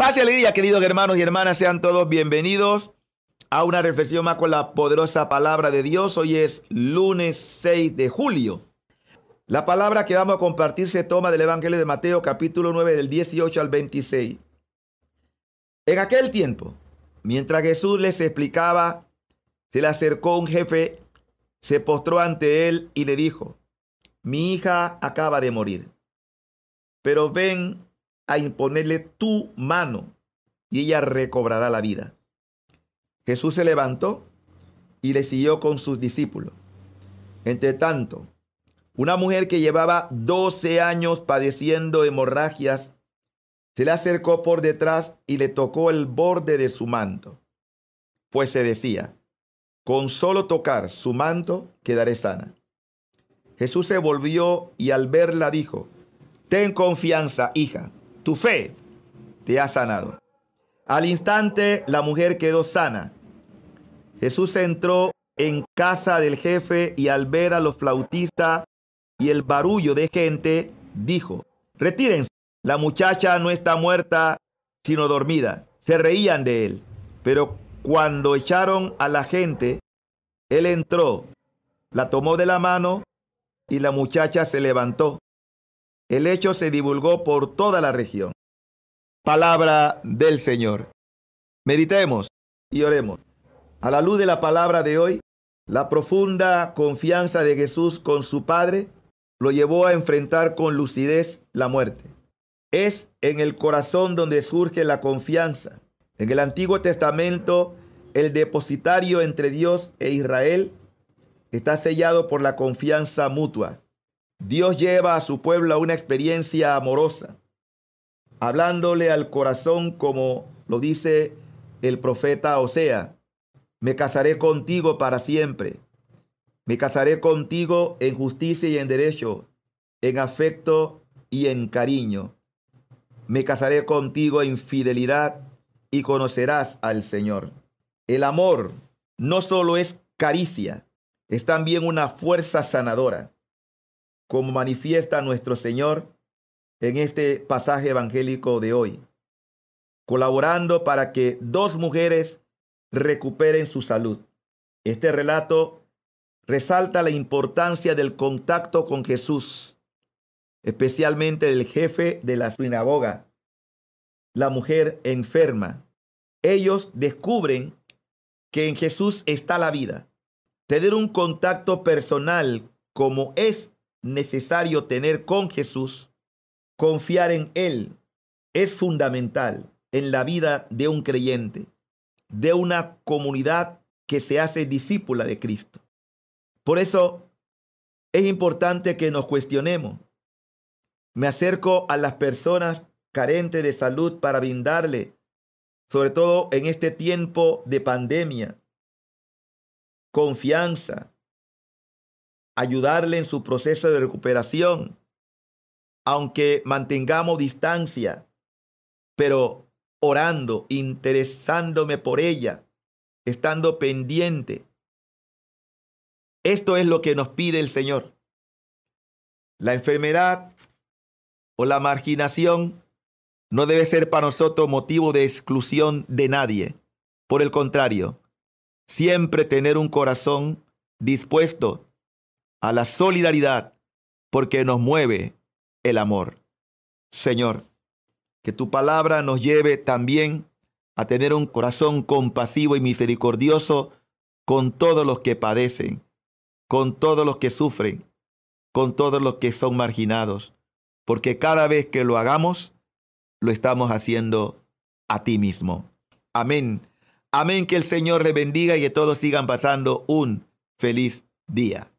Paz y alegría, queridos hermanos y hermanas, sean todos bienvenidos a una reflexión más con la poderosa palabra de Dios. Hoy es lunes 6 de julio. La palabra que vamos a compartir se toma del Evangelio de Mateo capítulo 9 del 18 al 26. En aquel tiempo, mientras Jesús les explicaba, se le acercó un jefe, se postró ante él y le dijo, mi hija acaba de morir, pero ven a imponerle tu mano y ella recobrará la vida. Jesús se levantó y le siguió con sus discípulos. Entre tanto, una mujer que llevaba 12 años padeciendo hemorragias se le acercó por detrás y le tocó el borde de su manto, pues se decía, con solo tocar su manto quedaré sana. Jesús se volvió y al verla dijo, ten confianza, hija, tu fe te ha sanado. Al instante la mujer quedó sana. Jesús entró en casa del jefe y al ver a los flautistas y el barullo de gente, dijo, retírense, la muchacha no está muerta, sino dormida. Se reían de él, pero cuando echaron a la gente, él entró, la tomó de la mano y la muchacha se levantó. El hecho se divulgó por toda la región. Palabra del Señor. Meditemos y oremos. A la luz de la palabra de hoy, la profunda confianza de Jesús con su Padre lo llevó a enfrentar con lucidez la muerte. Es en el corazón donde surge la confianza. En el Antiguo Testamento, el depositario entre Dios e Israel está sellado por la confianza mutua. Dios lleva a su pueblo a una experiencia amorosa, hablándole al corazón como lo dice el profeta Osea, me casaré contigo para siempre, me casaré contigo en justicia y en derecho, en afecto y en cariño, me casaré contigo en fidelidad y conocerás al Señor. El amor no solo es caricia, es también una fuerza sanadora como manifiesta nuestro Señor en este pasaje evangélico de hoy, colaborando para que dos mujeres recuperen su salud. Este relato resalta la importancia del contacto con Jesús, especialmente del jefe de la sinagoga, la mujer enferma. Ellos descubren que en Jesús está la vida. Tener un contacto personal como es necesario tener con Jesús, confiar en Él es fundamental en la vida de un creyente, de una comunidad que se hace discípula de Cristo. Por eso es importante que nos cuestionemos. Me acerco a las personas carentes de salud para brindarle, sobre todo en este tiempo de pandemia, confianza, ayudarle en su proceso de recuperación, aunque mantengamos distancia, pero orando, interesándome por ella, estando pendiente. Esto es lo que nos pide el Señor. La enfermedad o la marginación no debe ser para nosotros motivo de exclusión de nadie. Por el contrario, siempre tener un corazón dispuesto a la solidaridad, porque nos mueve el amor. Señor, que tu palabra nos lleve también a tener un corazón compasivo y misericordioso con todos los que padecen, con todos los que sufren, con todos los que son marginados, porque cada vez que lo hagamos, lo estamos haciendo a ti mismo. Amén. Amén, que el Señor le bendiga y que todos sigan pasando un feliz día.